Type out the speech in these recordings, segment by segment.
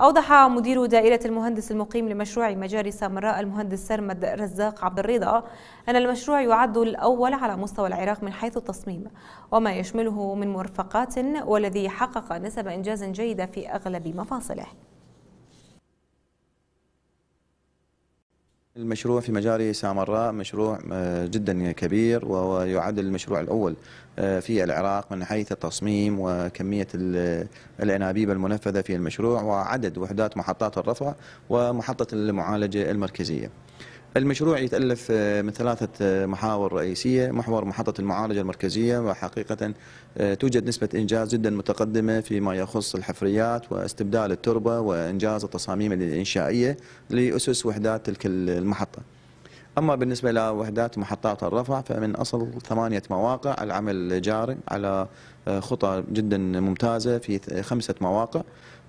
أوضح مدير دائرة المهندس المقيم لمشروع مجاري سامراء المهندس سرمد رزاق عبد الرضا أن المشروع يعد الأول على مستوى العراق من حيث التصميم وما يشمله من مرفقات والذي حقق نسب إنجاز جيدة في أغلب مفاصله المشروع في مجاري سامراء مشروع آه، جدا كبير ويعد المشروع الأول آه، في العراق من حيث التصميم وكمية آه، الأنابيب المنفذة في المشروع وعدد وحدات محطات الرفع ومحطة المعالجة المركزية المشروع يتألف آه، من ثلاثة آه، محاور رئيسية محور محطة المعالجة المركزية وحقيقة آه، توجد نسبة إنجاز جدا متقدمة فيما يخص الحفريات واستبدال التربة وإنجاز التصاميم الإنشائية لأسس وحدات تلك المحطة أما بالنسبة لوحدات محطات الرفع فمن أصل ثمانية مواقع العمل جاري على خطى جدا ممتازة في خمسة مواقع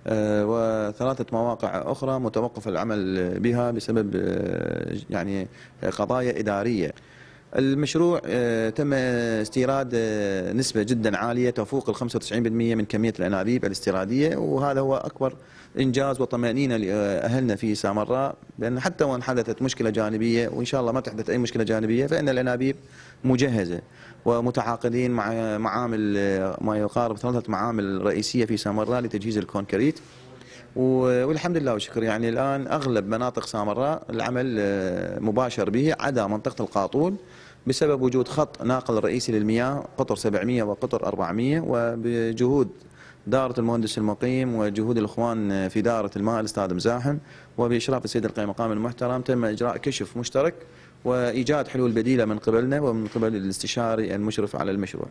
آه، وثلاثة مواقع أخرى متوقف العمل بها بسبب آه، يعني قضايا إدارية المشروع آه، تم استيراد آه، نسبة جدا عالية تفوق ال 95% من كمية الأنابيب الاستيرادية وهذا هو أكبر إنجاز وطمأنينة لأهلنا في سامراء لأن حتى وإن حدثت مشكلة جانبية وإن شاء الله ما تحدث أي مشكلة جانبية فإن الأنابيب مجهزة ومتعاقدين مع معامل آه، ما يقارب ثلاثة معامل رئيسية في سامراء لتجهيز الكونكريت والحمد لله والشكر يعني الآن أغلب مناطق سامراء العمل آه، مباشر به عدا منطقة القاطول بسبب وجود خط ناقل رئيسي للمياه قطر 700 وقطر 400 وبجهود دارة المهندس المقيم وجهود الإخوان آه، في دارة الماء الأستاذ مزاحم وبإشراف السيد القائم مقام المحترم تم إجراء كشف مشترك وإيجاد حلول بديلة من قبلنا ومن قبل الاستشاري المشرف على المشروع